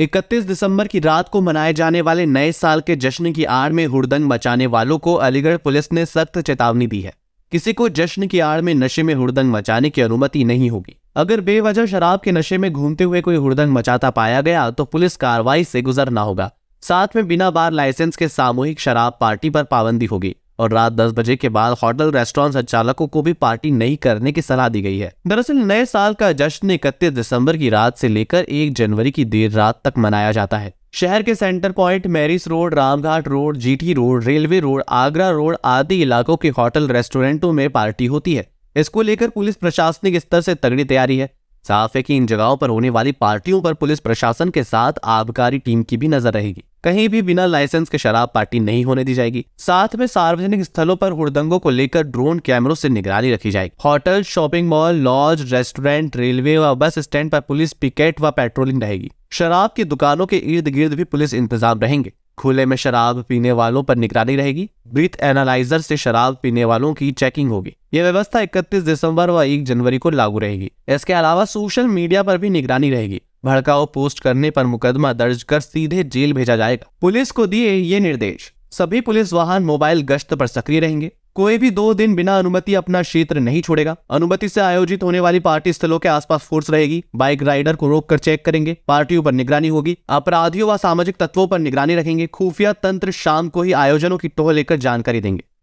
31 दिसंबर की रात को मनाए जाने वाले नए साल के जश्न की आड़ में हुड़दंग मचाने वालों को अलीगढ़ पुलिस ने सख्त चेतावनी दी है किसी को जश्न की आड़ में नशे में हुड़दंग मचाने की अनुमति नहीं होगी अगर बेवजह शराब के नशे में घूमते हुए कोई हुड़दंग मचाता पाया गया तो पुलिस कार्रवाई से गुजरना होगा साथ में बिना बार लाइसेंस के सामूहिक शराब पार्टी पर पाबंदी होगी और रात 10 बजे के बाद होटल रेस्टोरेंट संचालकों को भी पार्टी नहीं करने की सलाह दी गई है दरअसल नए साल का जश्न इकतीस दिसंबर की रात से लेकर एक जनवरी की देर रात तक मनाया जाता है शहर के centre point Marris road Ramghat road GT road railway road Agra road आदि इलाकों के होटल रेस्टोरेंटों में पार्टी होती है इसको लेकर पुलिस प्रशासनिक स्तर से तगड़ी तैयारी है साफ है कि इन जगहों पर होने वाली पार्टियों पर पुलिस प्रशासन के साथ आबकारी टीम की भी नजर रहेगी कहीं भी बिना लाइसेंस के शराब पार्टी नहीं होने दी जाएगी साथ में सार्वजनिक स्थलों पर हुड़दंगों को लेकर ड्रोन कैमरों से निगरानी रखी जाएगी hotel shopping mall lodge restaurant railway व बस स्टैंड पर पुलिस पिकेट व पेट्रोलिंग रहेगी शराब की दुकानों के इर्द गिर्द भी पुलिस इंतजाम रहेंगे खुले में शराब पीने वालों पर निगरानी रहेगी ब्रीथ एनालाइजर से शराब पीने वालों की चेकिंग होगी यह व्यवस्था 31 दिसंबर व 1 जनवरी को लागू रहेगी इसके अलावा सोशल मीडिया पर भी निगरानी रहेगी भड़काऊ पोस्ट करने पर मुकदमा दर्ज कर सीधे जेल भेजा जाएगा पुलिस को दिए ये निर्देश सभी पुलिस वाहन मोबाइल गश्त पर सक्रिय रहेंगे कोई भी दो दिन बिना अनुमति अपना क्षेत्र नहीं छोड़ेगा अनुमति से आयोजित होने वाली पार्टी स्थलों के आसपास फोर्स रहेगी बाइक राइडर को रोक कर चेक करेंगे पार्टियों पर निगरानी होगी अपराधियों व सामाजिक तत्वों पर निगरानी रखेंगे खुफिया तंत्र शाम को ही आयोजनों की टोह लेकर जानकारी देंगे